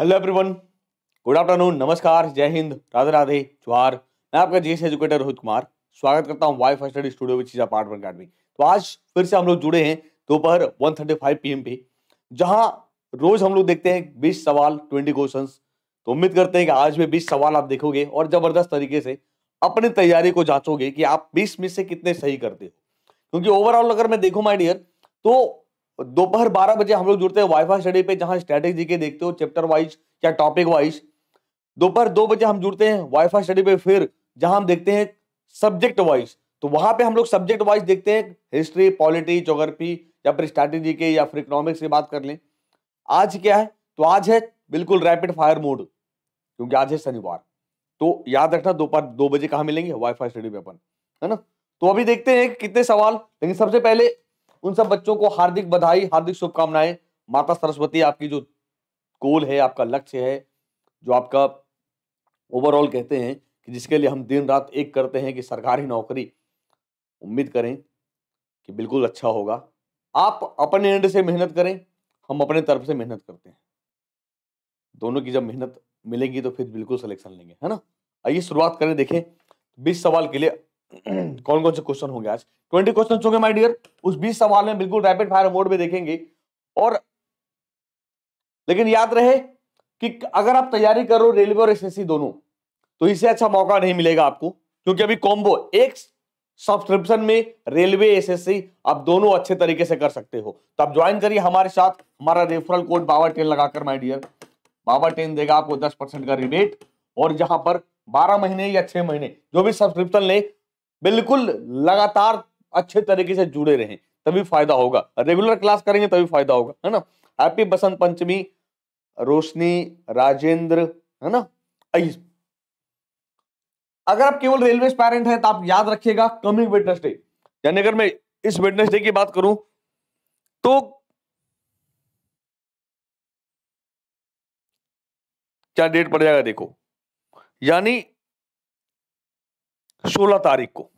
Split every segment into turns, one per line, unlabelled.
hello everyone good afternoon नमस्कार जय हिंद राधे राधे जोहार मैं आपका जीएस एजुकेटर रोहित कुमार स्वागत करता हूं why first study studio which चीजा पार्ट वन अकेडमी तो आज फिर से हम लोग जुड़े हैं दोपहर वन थर्टी फाइव पी पे जहां रोज हम लोग देखते हैं बीस सवाल ट्वेंटी क्वेश्चन तो उम्मीद करते हैं कि आज भी बीस सवाल आप देखोगे और जबरदस्त तरीके से अपनी तैयारी को जांचोगे कि आप बीस में से कितने सही करते हो क्योंकि ओवरऑल अगर मैं देखूँ माई डियर तो दोपहर बारह बजे हम लोग जुड़ते हैं वाईफाई स्टडी पे जहाँ स्ट्रेटेजी के देखते हो चैप्टर वाइज या टॉपिक वाइज दोपहर दो बजे हम जुड़ते हैं वाईफाई स्टडी पे फिर जहाँ हम देखते हैं सब्जेक्ट वाइज तो वहां पे हम लोग सब्जेक्ट वाइज देखते हैं हिस्ट्री पॉलिटी जोग्राफी या फिर स्ट्रैटेजी के या फिर इकोनॉमिक्स की बात कर लें आज क्या है तो आज है बिल्कुल रैपिड फायर मोड क्योंकि आज है शनिवार तो याद रखना दोपहर दो बजे कहाँ मिलेंगे वाईफाई स्टडी पे अपन है ना तो अभी देखते हैं कितने सवाल लेकिन सबसे पहले उन सब बच्चों को हार्दिक बधाई हार्दिक शुभकामनाएं माता सरस्वती आपकी जो गोल है आपका लक्ष्य है जो आपका ओवरऑल कहते हैं कि जिसके लिए हम दिन रात एक करते हैं कि सरकारी नौकरी उम्मीद करें कि बिल्कुल अच्छा होगा आप अपने एंड से मेहनत करें हम अपने तरफ से मेहनत करते हैं दोनों की जब मेहनत मिलेगी तो फिर बिल्कुल सिलेक्शन लेंगे है ना आइए शुरुआत करें देखें बीस सवाल के लिए कौन कौन से क्वेश्चन होंगे आज ट्वेंटी क्वेश्चन होंगे माय डियर उस बीस सवाल में बिल्कुल रैपिड फायर मोड में देखेंगे और लेकिन याद रहे कि अगर आप तैयारी करो रेलवे और एसएससी दोनों तो इससे अच्छा मौका नहीं मिलेगा आपको क्योंकि अभी कॉम्बो एक सब्सक्रिप्शन में रेलवे एसएससी आप दोनों अच्छे तरीके से कर सकते हो तो आप ज्वाइन करिए हमारे साथ हमारा रेफरल कोड बाबा टेन लगाकर माय डियर बाबा टेन देगा आपको दस परसेंट का रिबेट और जहां पर बारह महीने या छह महीने जो भी सब्सक्रिप्शन ले बिल्कुल लगातार अच्छे तरीके से जुड़े रहें तभी फायदा होगा रेगुलर क्लास करेंगे तभी फायदा होगा है ना हैप्पी बसंत पंचमी रोशनी राजेंद्र है ना अगर आप केवल रेलवे पेरेंट हैं तो आप याद रखिएगा कमिंग वेटनेस डे यानी अगर मैं इस वेटनेस डे की बात करूं तो क्या डेट पड़ जाएगा देखो यानी सोलह तारीख को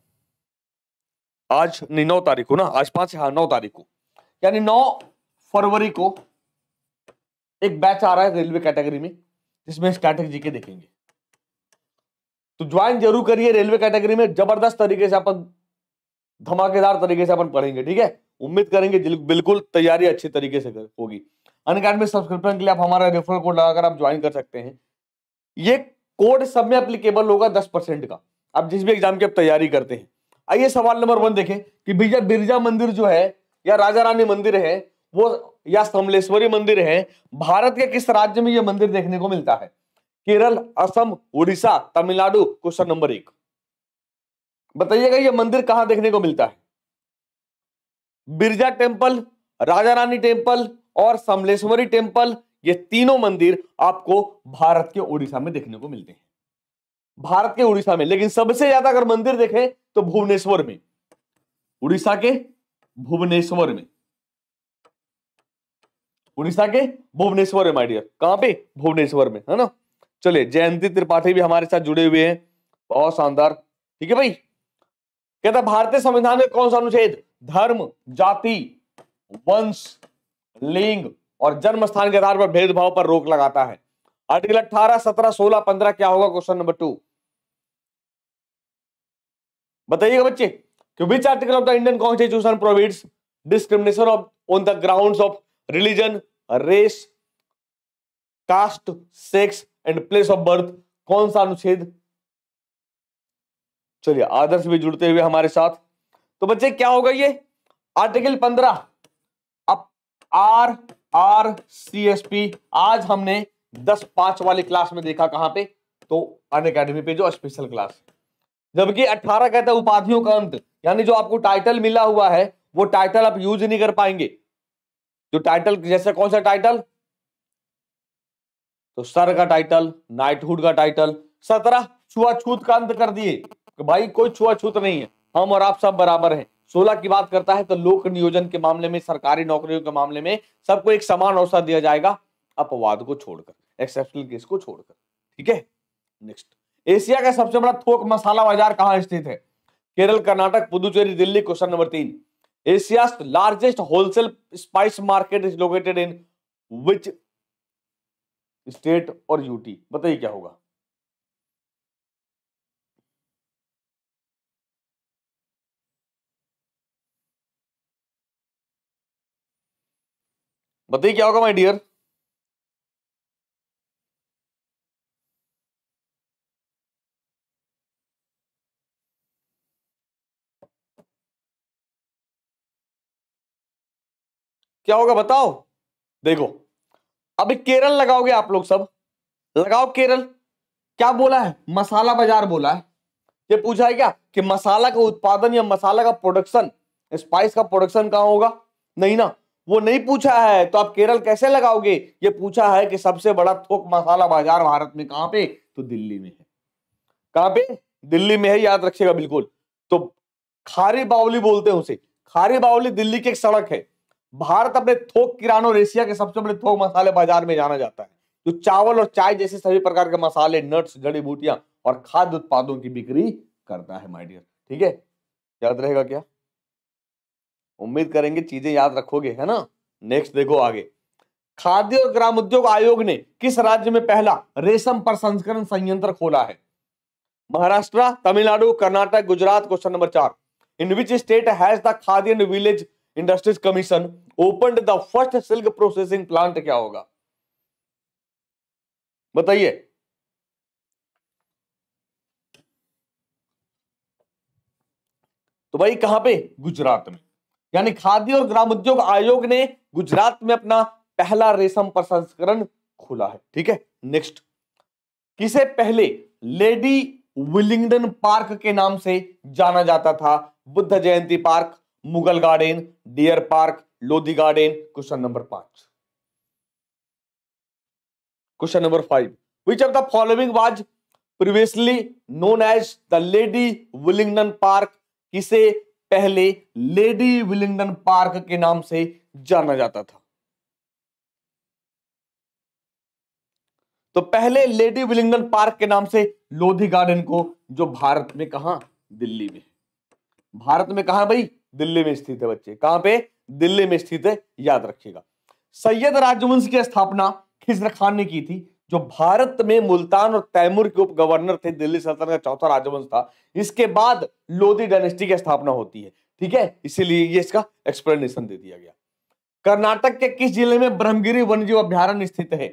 आज नहीं नौ तारीख को ना आज पांच हाँ नौ तारीख को यानी नौ फरवरी को एक बैच आ रहा है रेलवे कैटेगरी में जिसमें स्ट्रैटेजी के देखेंगे तो ज्वाइन जरूर करिए रेलवे कैटेगरी में जबरदस्त तरीके से अपन धमाकेदार तरीके से अपन पढ़ेंगे ठीक है उम्मीद करेंगे बिल्कुल तैयारी अच्छी तरीके से होगी अनअकेडमी सब्सक्रिप्शन के लिए आप हमारा रेफरल कोड लगाकर आप ज्वाइन कर सकते हैं ये कोड सब में अप्लीकेबल होगा दस परसेंट का आप जिस भी एग्जाम की आप तैयारी करते हैं आइए सवाल नंबर वन देखें कि भैया बिरजा मंदिर जो है या राजा रानी मंदिर है वो या समलेश्वरी मंदिर है भारत के किस राज्य में यह मंदिर देखने को मिलता है केरल असम उड़ीसा तमिलनाडु क्वेश्चन नंबर एक बताइएगा यह मंदिर कहां देखने को मिलता है बिरजा टेम्पल राजा रानी टेम्पल और समलेश्वरी टेम्पल ये तीनों मंदिर आपको भारत के ओडिशा में देखने को मिलते हैं भारत के उड़ीसा में लेकिन सबसे ज्यादा अगर मंदिर देखें तो भुवनेश्वर में उड़ीसा के भुवनेश्वर में उड़ीसा के भुवनेश्वर में माइडियर कहां पे भुवनेश्वर में है ना चलिए जयंती त्रिपाठी भी हमारे साथ जुड़े हुए हैं बहुत शानदार ठीक है भाई कहता भारतीय संविधान में कौन सा अनुच्छेद धर्म जाति वंश लिंग और जन्म स्थान के आधार पर भेदभाव पर रोक लगाता है आर्टिकल 18, 17, 16, 15 क्या होगा क्वेश्चन नंबर टू बताइएगा बच्चे which article of the Indian constitution provides discrimination of on the ground of religion race caste sex and place of birth कौन सा अनुच्छेद चलिए आदर्श भी जुड़ते हुए हमारे साथ तो बच्चे क्या होगा ये आर्टिकल पंद्रह R R C S P आज हमने दस पांच वाली क्लास में देखा कहां पे तो अन अकेडमी पे जो स्पेशल क्लास जबकि अट्ठारह कहता है उपाधियों का अंत यानी जो आपको टाइटल मिला हुआ है वो टाइटल आप यूज नहीं कर पाएंगे जो टाइटल जैसे कौन सा टाइटल तो सर का टाइटल नाइटहुड का टाइटल सत्रह छुआछूत का अंत कर दिए तो भाई कोई छुआछूत नहीं है हम और आप सब बराबर हैं सोलह की बात करता है तो लोक नियोजन के मामले में सरकारी नौकरियों के मामले में सबको एक समान अवसर दिया जाएगा अपवाद को छोड़कर एक्सेप्शनल केस को छोड़कर ठीक है नेक्स्ट एशिया का सबसे बड़ा थोक मसाला बाजार कहाँ स्थित है केरल कर्नाटक पुदुचेरी दिल्ली क्वेश्चन नंबर तीन Asia largest wholesale spice market is located in which state और यूटी बताइए क्या होगा बताइए क्या होगा माय डियर क्या होगा बताओ देखो अभी केरल लगाओगे आप लोग सब लगाओ केरल क्या बोला है मसाला बाजार बोला है ये पूछा है क्या कि मसाला का उत्पादन या मसाला का प्रोडक्शन स्पाइस का प्रोडक्शन कहाँ होगा नहीं ना वो नहीं पूछा है तो आप केरल कैसे लगाओगे ये पूछा है कि सबसे बड़ा थोक मसाला बाजार भारत में कहां पे तो दिल्ली में है कहां पे दिल्ली में है याद रखिएगा बिल्कुल तो खारी बावली बोलते हैं उसे खारी बावली दिल्ली की एक सड़क है भारत अपने थोक किरानों और एशिया के सबसे बड़े थोक मसाले बाजार में जाना जाता है जो चावल और चाय जैसे सभी प्रकार के मसाले नट्स जड़ी बूटियां और खाद्य उत्पादों की बिक्री करता है माइडियर ठीक है याद रहेगा क्या उम्मीद करेंगे चीजें याद रखोगे है ना नेक्स्ट देखो आगे खाद्य और ग्राम उद्योग आयोग ने किस राज्य में पहला रेशम प्रसंस्करण संयंत्र खोला है महाराष्ट्र तमिलनाडु कर्नाटक गुजरात क्वेश्चन नंबर चार in which state has the Khadi and village industries commission open the first silk processing plant क्या होगा बताइए तो भाई कहां पे गुजरात में यानी खाद्य और ग्राम उद्योग आयोग ने गुजरात में अपना पहला रेशम प्रसंस्करण खोला है ठीक है नेक्स्ट किसे पहले लेडी विलिंगडन पार्क के नाम से जाना जाता था Buddha Jayanti park Mughal garden deer park Lodhi garden question number पांच question number five which of the following was previously known as the lady Willingdon park किसे पहले लेडी विलिंगडन पार्क के नाम से जाना जाता था तो पहले लेडी विलिंगडन पार्क के नाम से लोधी गार्डन को जो भारत में कहा दिल्ली में भारत में कहा भाई दिल्ली में स्थित है बच्चे कहां पे दिल्ली में स्थित है याद रखिएगा सैयद राजवंश की स्थापना खिजर खान ने की थी जो भारत में मुल्तान और तैमूर के उप गवर्नर थे दिल्ली सल्तनत का चौथा राजवंश था इसके बाद लोधी डायनेस्टी की स्थापना होती है ठीक है इसीलिए ये इसका एक्सप्लेनेशन दे दिया गया कर्नाटक के किस जिले में ब्रह्मगिरी वन्यजीव अभ्यारण स्थित है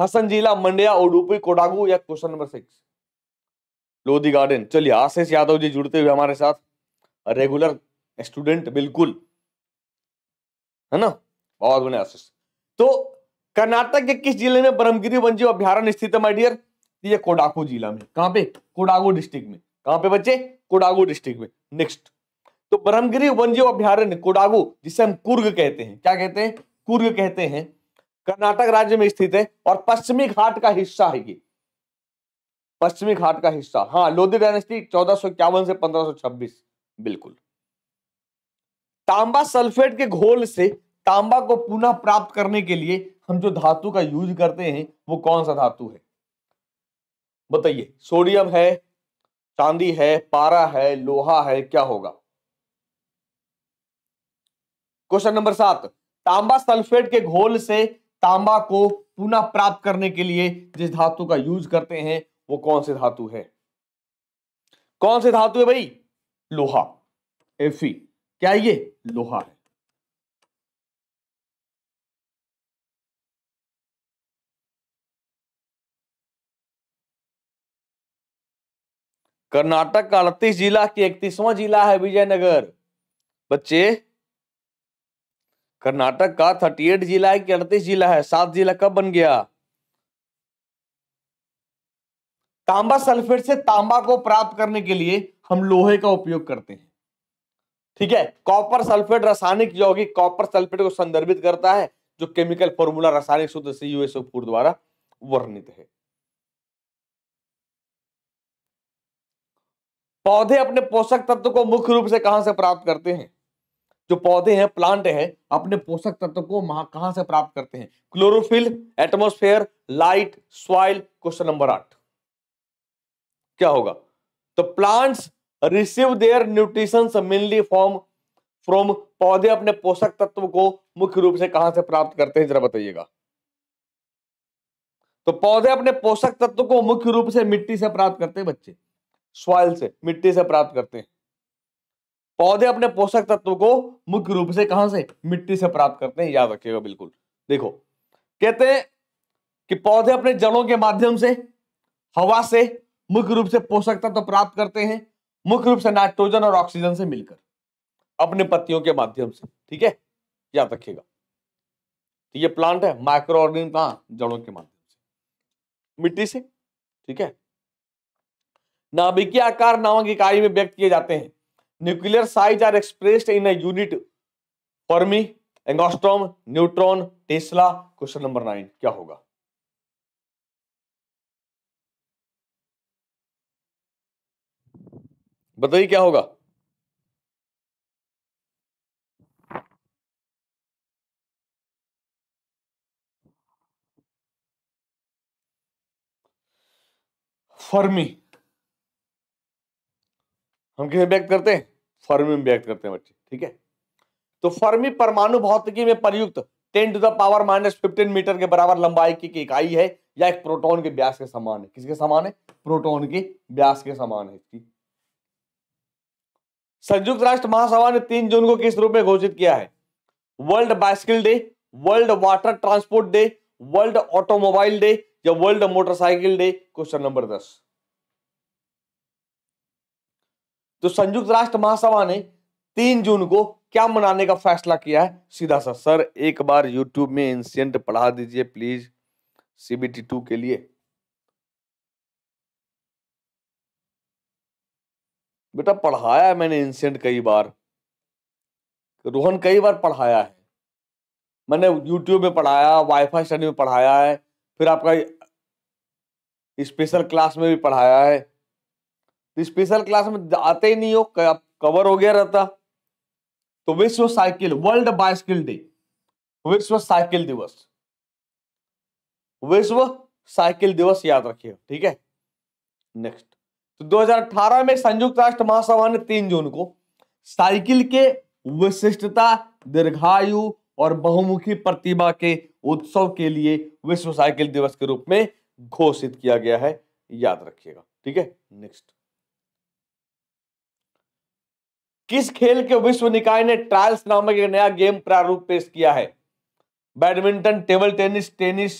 हसन जिला मंडिया उडुपी कोडागू या question number six Lodhi garden चलिए आशीष यादव जी जुड़ते हुए हमारे साथ रेगुलर स्टूडेंट बिल्कुल है ना बहुत बढ़िया आशीष तो कर्नाटक के किस जिले में ब्रह्मगिरी वन जीव अभ्यारण्य स्थित है माइडियर तो ये कोडागो जिला में कहां पे कोडागो डिस्ट्रिक्ट में कहां पे बच्चे कोडागो डिस्ट्रिक्ट में नेक्स्ट तो ब्रह्मगिरी वन जीव अभ्यारण्य कोडागो जिसे हम कुर्ग कहते हैं क्या कहते हैं कुर्ग कहते हैं कर्नाटक राज्य में स्थित है और पश्चिमी घाट का हिस्सा है ये पश्चिमी घाट का हिस्सा हाँ लोधी डायनेस्टी चौदह से पंद्रह बिल्कुल तांबा सल्फेट के घोल से तांबा को पुनः प्राप्त करने के लिए हम जो धातु का यूज करते हैं वो कौन सा धातु है बताइए सोडियम है चांदी है पारा है लोहा है क्या होगा क्वेश्चन नंबर सात तांबा सल्फेट के घोल से तांबा को पुनः प्राप्त करने के लिए जिस धातु का यूज करते हैं वो कौन से धातु है कौन से धातु है भाई लोहा एफी क्या ये लोहा है कर्नाटक का अड़तीस जिला की इकतीसवां जिला है विजयनगर बच्चे कर्नाटक का थर्टी एट जिला है कि अड़तीस जिला है सात जिला कब बन गया तांबा सल्फेट से तांबा को प्राप्त करने के लिए हम लोहे का उपयोग करते हैं ठीक है कॉपर सल्फेट रासायनिक यौगिक कॉपर सल्फेट को संदर्भित करता है जो केमिकल फॉर्मूला रासायनिक सूत्र सी यूएसओ फोर द्वारा वर्णित है पौधे अपने पोषक तत्व को मुख्य रूप से कहां से प्राप्त करते हैं जो पौधे हैं प्लांट है अपने पोषक तत्व को कहां से प्राप्त करते हैं chlorophyll atmosphere light soil question number आठ क्या होगा तो plants receive their nutrition mainly form from पौधे अपने पोषक तत्व को मुख्य रूप से कहां से प्राप्त करते हैं जरा बताइएगा तो पौधे अपने पोषक तत्व को मुख्य रूप से मिट्टी से प्राप्त करते हैं बच्चे सॉइल से मिट्टी से प्राप्त करते हैं पौधे अपने पोषक तत्व को मुख्य रूप से कहां से मिट्टी से प्राप्त करते हैं याद रखिएगा बिल्कुल देखो कहते हैं कि पौधे अपने जड़ों के माध्यम से हवा से मुख्य रूप से पोषक तत्व प्राप्त करते हैं मुख्य रूप से नाइट्रोजन और ऑक्सीजन से मिलकर अपने पत्तियों के माध्यम से ठीक है याद रखिएगा तो ये प्लांट है माइक्रो ऑर्गेनिज्म कहाँ जड़ों के माध्यम से मिट्टी से ठीक है नाभिकीय आकार नामक इकाई में व्यक्त किए जाते हैं nuclear size are expressed in a unit fermi angstrom neutron tesla question number nine क्या होगा बताइए क्या होगा फर्मी हम किसे व्यक्त करते हैं फर्मी में व्यक्त करते हैं बच्चे ठीक है तो फर्मी परमाणु भौतिकी में प्रयुक्त ten to the power minus fifteen metre के बराबर लंबाई की इकाई है या एक प्रोटॉन के व्यास के समान है किसके समान है प्रोटॉन के व्यास के समान है इसकी संयुक्त राष्ट्र महासभा ने तीन जून को किस रूप में घोषित किया है world bicycle day world water transport day world automobile day या world motorcycle day question number दस तो संयुक्त राष्ट्र महासभा ने तीन जून को क्या मनाने का फैसला किया है सीधा सा सर एक बार यूट्यूब में एंशियंट पढ़ा दीजिए प्लीज सीबीटी टू के लिए बेटा पढ़ाया है मैंने इंसेंट कई बार रोहन कई बार पढ़ाया है मैंने यूट्यूब में पढ़ाया वाईफाई स्टडी में पढ़ाया है फिर आपका स्पेशल क्लास में भी पढ़ाया है तो स्पेशल क्लास में आते ही नहीं हो कवर हो गया रहता तो विश्व साइकिल वर्ल्ड बाइस्किल डे विश्व साइकिल दिवस विश्व साइकिल दिवस याद रखिए ठीक है नेक्स्ट तो 2018 में संयुक्त राष्ट्र महासभा ने तीन जून को साइकिल के विशिष्टता दीर्घायु और बहुमुखी प्रतिभा के उत्सव के लिए विश्व साइकिल दिवस के रूप में घोषित किया गया है याद रखिएगा ठीक है नेक्स्ट किस खेल के विश्व निकाय ने ट्रायल्स नामक एक नया गेम प्रारूप पेश किया है बैडमिंटन टेबल टेनिस टेनिस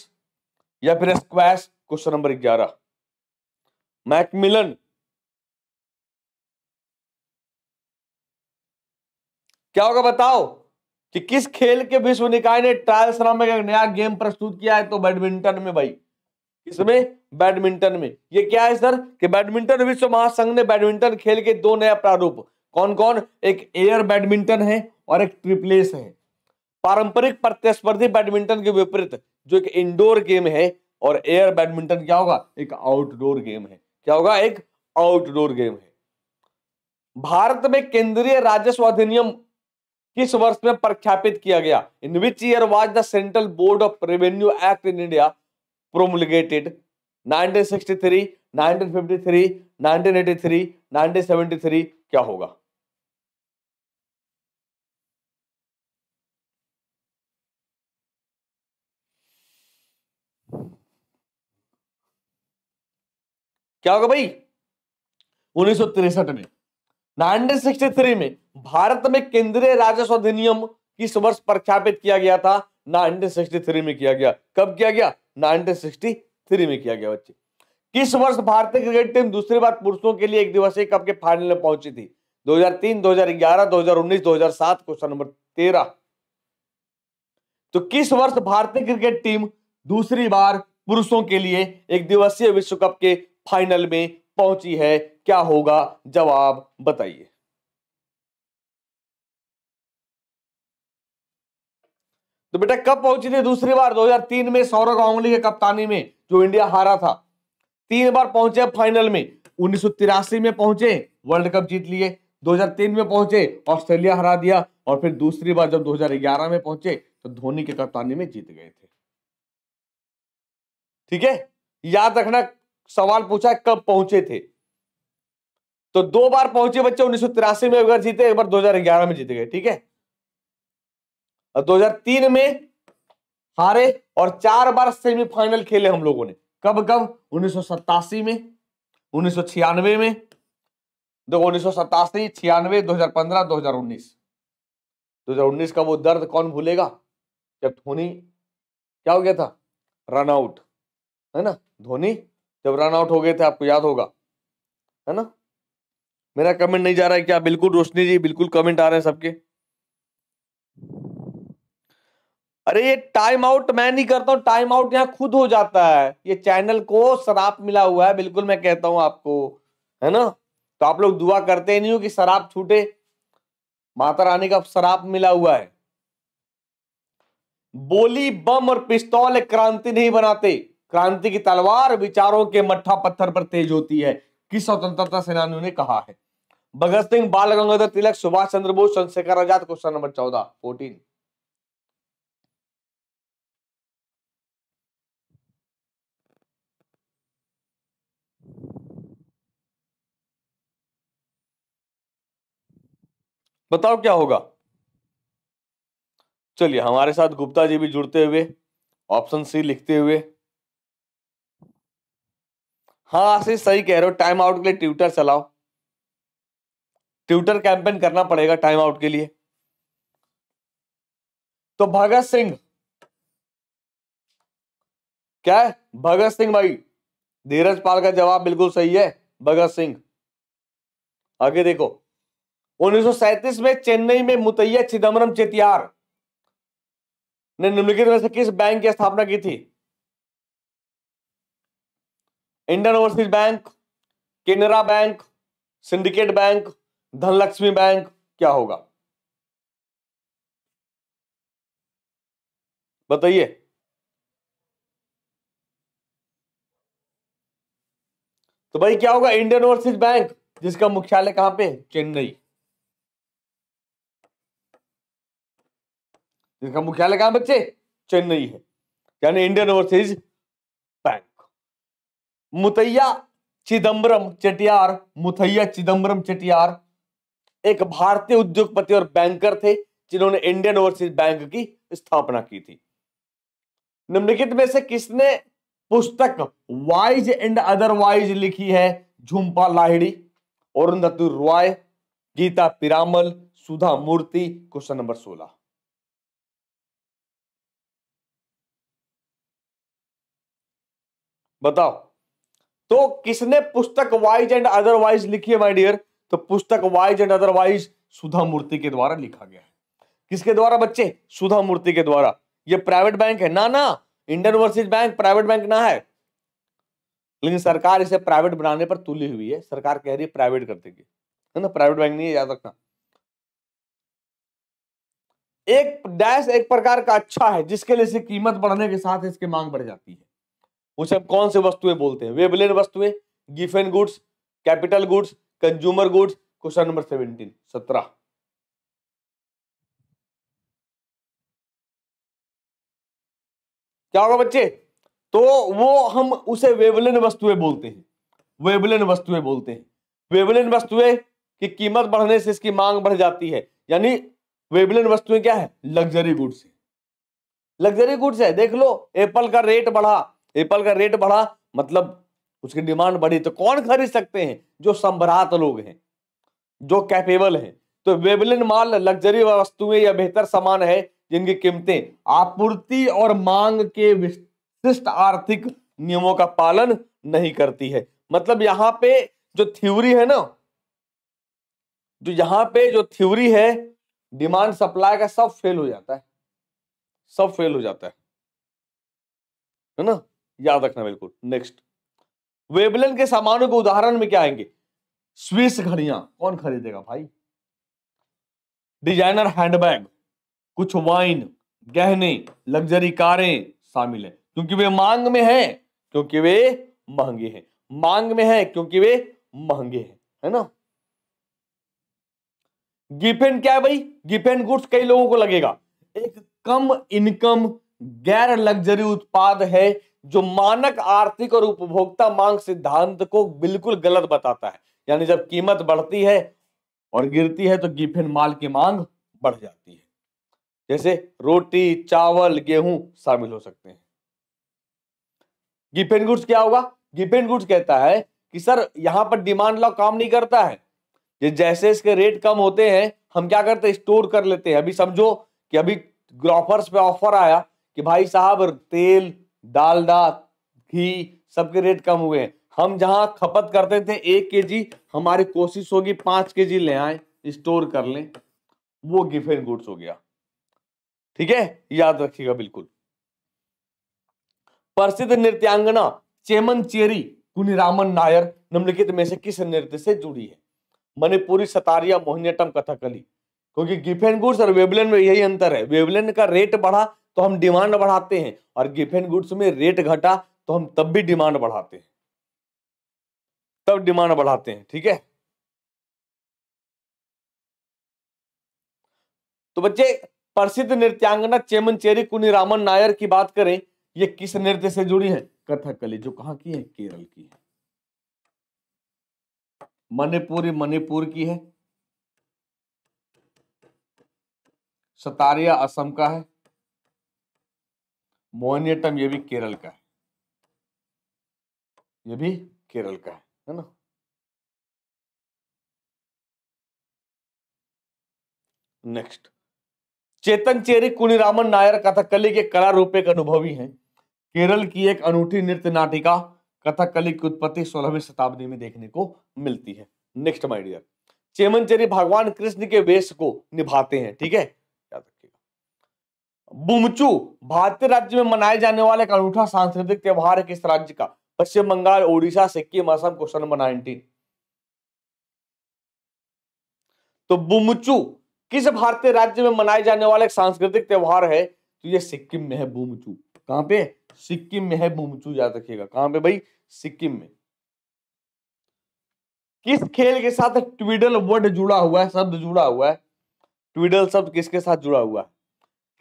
या फिर स्क्वैश क्वेश्चन नंबर ग्यारह मैकमिलन क्या होगा बताओ कि किस खेल के विश्व निकाय ने ट्रायल्स नाम में एक नया गेम प्रस्तुत किया है तो बैडमिंटन में भाई इसमें बैडमिंटन में ये क्या है सर कि बैडमिंटन विश्व महासंघ ने बैडमिंटन खेल के दो नया प्रारूप कौन कौन एक एयर बैडमिंटन है और एक ट्रिपलेस है पारंपरिक प्रतिस्पर्धी बैडमिंटन के विपरीत जो एक इंडोर गेम है और एयर बैडमिंटन क्या होगा एक आउटडोर गेम है क्या होगा एक आउटडोर गेम है भारत में केंद्रीय राजस्व अधिनियम किस वर्ष में प्रख्यापित किया गया in which year was the central board of revenue act in India promulgated 1963, 1953, 1983, 1973 क्या होगा क्या होगा भाई उन्नीस में 1963 में भारत में केंद्रीय राजस्व अधिनियम किस वर्ष प्रख्यापित किया गया था 1963 में किया गया कब किया गया 1963 में किया गया बच्चे किस वर्ष भारतीय क्रिकेट टीम दूसरी बार पुरुषों के लिए एक दिवसीय कप के फाइनल में पहुंची थी 2003, 2011, 2019, 2007 क्वेश्चन नंबर तेरह तो किस वर्ष भारतीय क्रिकेट टीम दूसरी बार पुरुषों के लिए एक दिवसीय विश्व कप के फाइनल में पहुंची है क्या होगा जवाब बताइए तो बेटा कब पहुंची थी दूसरी बार 2003 में सौरव गांगुली के कप्तानी में जो इंडिया हारा था तीन बार पहुंचे फाइनल में उन्नीस में पहुंचे वर्ल्ड कप जीत लिए 2003 में पहुंचे ऑस्ट्रेलिया हरा दिया और फिर दूसरी बार जब 2011 में पहुंचे तो धोनी के कप्तानी में जीत गए थे ठीक है याद रखना सवाल पूछा कब पहुंचे थे तो दो बार पहुंचे बच्चे उन्नीस में अगर जीते एक बार दो में जीत गए ठीक है 2003 में हारे और चार बार सेमीफाइनल खेले हम लोगों ने कब कब उन्नीस में उन्नीस में देखो उन्नीस सौ सतासी छियानवे दो हजार पंद्रह दो हजार उन्नीस दो हजार उन्नीस का वो दर्द कौन भूलेगा जब धोनी क्या हो गया था रन आउट है ना धोनी जब रन आउट हो गए थे आपको याद होगा है ना मेरा कमेंट नहीं जा रहा है क्या बिल्कुल रोशनी जी बिल्कुल कमेंट आ रहे हैं सबके अरे ये टाइम आउट मैं नहीं करता हूँ टाइम आउट यहाँ खुद हो जाता है ये चैनल को शराब मिला हुआ है बिल्कुल मैं कहता हूँ आपको है ना तो आप लोग दुआ करते नहीं हो कि शराब छूटे माता रानी का शराब मिला हुआ है बोली बम और पिस्तौल एक क्रांति नहीं बनाते क्रांति की तलवार विचारों के मठा पत्थर पर तेज होती है किस स्वतंत्रता सेनानियों ने कहा है भगत सिंह बाल गंगाधर तिलक सुभाष चंद्र बोस चंद्रशेखर आजाद क्वेश्चन नंबर चौदह फोर्टीन बताओ क्या होगा चलिए हमारे साथ गुप्ता जी भी जुड़ते हुए ऑप्शन सी लिखते हुए हाँ आशीष सही कह रहे हो टाइम आउट के लिए ट्विटर चलाओ ट्विटर कैंपेन करना पड़ेगा टाइम आउट के लिए तो भगत सिंह क्या है भगत सिंह भाई धीरज पाल का जवाब बिल्कुल सही है भगत सिंह आगे देखो उन्नीस में चेन्नई में मुतैया चिदम्बरम चेतियार ने निम्नलिखित में से किस बैंक की स्थापना की थी Indian overseas bank Canara bank Syndicate bank Dhanlaxmi bank क्या होगा बताइए तो भाई क्या होगा इंडियन ओवरसीज बैंक जिसका मुख्यालय कहां पे चेन्नई जिनका मुख्यालय कहा बच्चे चेन्नई है यानी Indian overseas bank Muthaiya Chidambaram Chettiar Muthaiya Chidambaram Chettiar एक भारतीय उद्योगपति और बैंकर थे जिन्होंने इंडियन ओवरसीज बैंक की स्थापना की थी निम्नलिखित में से किसने पुस्तक वाइज एंड अदरवाइज लिखी है झुम्पा लाहिड़ी और रॉय गीता पिरामल सुधा मूर्ति क्वेश्चन नंबर सोलह बताओ तो किसने पुस्तक वाइज एंड अदरवाइज लिखी है माय डियर तो पुस्तक wise and otherwise Sudha Murty के द्वारा लिखा गया है किसके द्वारा बच्चे सुधा मूर्ति के द्वारा ये प्राइवेट बैंक है ना ना Indian overseas bank private bank ना है लेकिन सरकार इसे प्राइवेट बनाने पर तुली हुई है सरकार कह रही है प्राइवेट कर देगी है ना प्राइवेट बैंक नहीं है याद रखना एक डैश एक प्रकार का अच्छा है जिसके लिए इसे कीमत बढ़ने के साथ इसकी मांग बढ़ जाती है उसे हम कौन से वस्तुएं बोलते हैं वेबलेन वस्तुएं Giffen goods capital goods consumer goods question number seventeen सत्रह क्या होगा बच्चे तो वो हम उसे वेबलेन वस्तुएं बोलते हैं वेबलेन वस्तुएं बोलते हैं वेबलेन वस्तुएं की कीमत बढ़ने से इसकी मांग बढ़ जाती है यानी वेबलेन वस्तुएं क्या है लग्जरी गुड्स लग्जरी गुड्स है देख लो एप्पल का रेट बढ़ा एप्पल का रेट बढ़ा मतलब उसकी डिमांड बढ़ी तो कौन खरीद सकते हैं जो संभ्रात लोग हैं जो कैपेबल हैं तो वेबलिन माल लग्जरी वस्तुएं या बेहतर सामान है जिनकी कीमतें आपूर्ति और मांग के विशिष्ट आर्थिक नियमों का पालन नहीं करती है मतलब यहाँ पे जो थ्योरी है ना जो यहाँ पे जो थ्योरी है डिमांड सप्लाई का सब फेल हो जाता है सब फेल हो जाता है है ना याद रखना बिल्कुल नेक्स्ट वेबलन के सामानों के उदाहरण में क्या आएंगे स्विस घड़िया कौन खरीदेगा भाई डिजाइनर हैंडबैग कुछ वाइन गहने लग्जरी कारें शामिल है क्योंकि वे मांग में है क्योंकि वे महंगे हैं मांग में है क्योंकि वे महंगे हैं है ना गिफेन क्या है भाई गिफेन गुड्स कई लोगों को लगेगा एक कम इनकम गैर लग्जरी उत्पाद है जो मानक आर्थिक और उपभोक्ता मांग सिद्धांत को बिल्कुल गलत बताता है यानी जब कीमत बढ़ती है और गिरती है तो गिफिन माल की मांग बढ़ जाती है जैसे रोटी चावल गेहूं शामिल हो सकते हैं गिफिन गुड्स क्या होगा गिफिन गुड्स कहता है कि सर यहां पर डिमांड लॉ काम नहीं करता है ये जैसे इसके रेट कम होते हैं हम क्या करते हैं स्टोर कर लेते हैं अभी समझो कि अभी ग्रॉफर्स पे ऑफर आया कि भाई साहब तेल डालडा घी सबके रेट कम हुए हम जहां खपत करते थे एक के जी हमारी कोशिश होगी पांच के जी ले आए स्टोर कर लें वो गिफेन गुड्स हो गया ठीक है याद रखिएगा बिल्कुल प्रसिद्ध नृत्यांगना चेमन चेरी कुनिरामन नायर निम्नलिखित में से किस नृत्य से जुड़ी है मणिपुरी सतारिया मोहिनीटम कथकली क्योंकि गिफेन गुड्स और वेबलेन में यही अंतर है वेबलेन का रेट बढ़ा तो हम डिमांड बढ़ाते हैं और गिफेन गुड्स में रेट घटा तो हम तब भी डिमांड बढ़ाते हैं तब डिमांड बढ़ाते हैं ठीक है तो बच्चे प्रसिद्ध नृत्यांगना चेमन चेरी रामन नायर की बात करें ये किस नृत्य से जुड़ी है कथकली जो कहा की है केरल की है मणिपुरी मणिपुर की है सतारिया असम का है मोहनियट्टम ये भी केरल का है ये भी केरल का है है ना नेक्स्ट चेतन चेरी रामन नायर कथकली के कला रूप एक अनुभवी हैं केरल की एक अनूठी नृत्य नाटिका कथकली की उत्पत्ति सोलहवीं शताब्दी में देखने को मिलती है नेक्स्ट माइडियर चेमनचेरी भगवान कृष्ण के वेश को निभाते हैं ठीक है बुमचू भारतीय राज्य में मनाए जाने वाले एक अनूठा सांस्कृतिक त्यौहार है किस राज्य का Paschim Bangal Odisha Sikkim Assam question number nineteen तो बुमचू किस भारतीय राज्य में मनाए जाने वाला एक सांस्कृतिक त्यौहार है तो ये सिक्किम में है बुमचू कहां पे सिक्किम में है बुमचू याद रखिएगा कहां पे भाई सिक्किम में किस खेल के साथ ट्विडल वर्ड जुड़ा हुआ है शब्द जुड़ा हुआ है ट्विडल शब्द किसके साथ जुड़ा हुआ है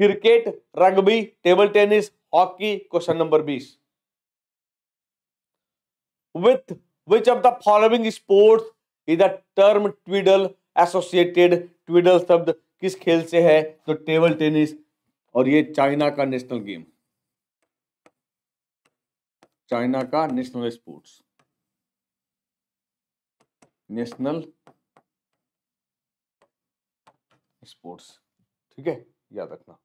cricket rugby table tennis hockey question number बीस with which of the following sports is the term twiddle associated twiddle शब्द किस खेल से है तो टेबल टेनिस और ये चाइना का नेशनल गेम चाइना का नेशनल स्पोर्ट्स नेशनल स्पोर्ट्स ठीक है याद रखना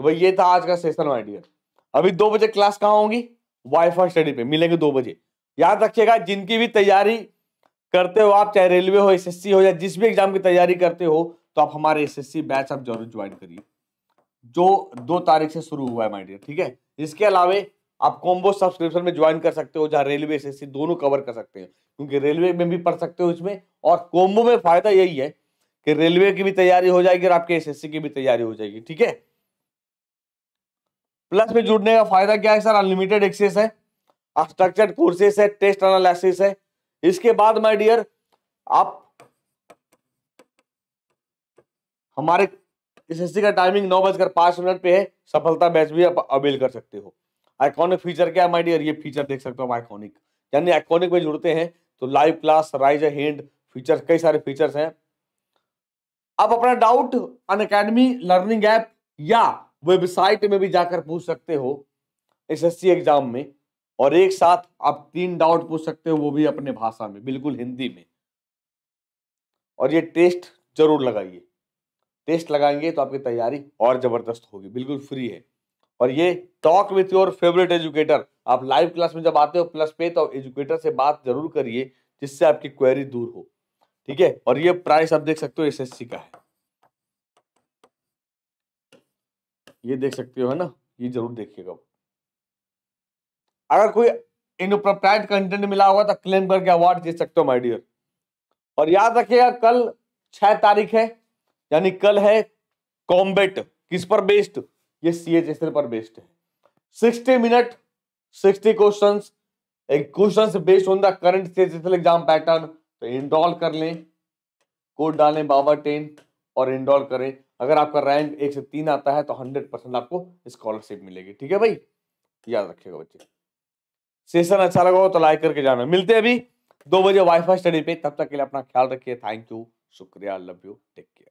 तो भाई ये था आज का सेशन माय डियर अभी दो बजे क्लास कहाँ होगी वाईफाई स्टडी पे मिलेंगे दो बजे याद रखिएगा जिनकी भी तैयारी करते हो आप चाहे रेलवे हो एसएससी हो या जिस भी एग्जाम की तैयारी करते हो तो आप हमारे एसएससी बैच आप जरूर ज्वाइन करिए जो दो तारीख से शुरू हुआ है माइडियर ठीक है इसके अलावा आप कॉम्बो सब्सक्रिप्शन में ज्वाइन कर सकते हो जहाँ रेलवे सी दोनों कवर कर सकते हैं क्योंकि रेलवे में भी पढ़ सकते हो इसमें और कॉम्बो में फायदा यही है कि रेलवे की भी तैयारी हो जाएगी और आपके सी की भी तैयारी हो जाएगी ठीक है प्लस में जुड़ने का फायदा क्या है सर अनलिमिटेड एक्सेस है स्ट्रक्चर्ड कोर्सेस है टेस्ट एनालिसिस है इसके बाद माय डियर आप हमारे एस का टाइमिंग नौ बजकर पांच मिनट पे है सफलता बैच भी आप अवेल कर सकते हो आइकॉनिक फीचर क्या है माय डियर ये फीचर देख सकते हो आइकॉनिक यानी आइकॉनिक में जुड़ते हैं तो live class raise hand feature कई सारे फीचर्स हैं आप अपना डाउट अन लर्निंग ऐप या वेबसाइट में भी जाकर पूछ सकते हो एसएससी एग्जाम में और एक साथ आप तीन डाउट पूछ सकते हो वो भी अपने भाषा में बिल्कुल हिंदी में और ये टेस्ट जरूर लगाइए टेस्ट लगाएंगे तो आपकी तैयारी और ज़बरदस्त होगी बिल्कुल फ्री है और ये talk with your favourite educator आप लाइव क्लास में जब आते हो प्लस पे तो एजुकेटर से बात जरूर करिए जिससे आपकी क्वेरी दूर हो ठीक है और ये प्राइस आप देख सकते हो एसएससी का है ये देख सकते हो है ना ये जरूर देखिएगा अगर कोई इनप्रोप्राइट कंटेंट मिला होगा तो क्लेम करके अवार्ड दे सकते हो माय डियर और याद रखिएगा कल छह तारीख है यानी कल है कॉम्बेट किस पर बेस्ड ये सी एच एस एल पर बेस्ड है सिक्सटी मिनट सिक्सटी क्वेश्चन एक question based on the current C H S L exam pattern तो इनडॉल कर लें कोड डालें बाबा टेन और इनडॉल करें अगर आपका रैंक एक से तीन आता है तो हंड्रेड परसेंट आपको स्कॉलरशिप मिलेगी ठीक है भाई याद रखिएगा बच्चे सेशन अच्छा लगा हो तो लाइक करके जाना मिलते हैं अभी दो बजे वाईफाई स्टडी पे तब तक के लिए अपना ख्याल रखिए थैंक यू शुक्रिया लव यू टेक केयर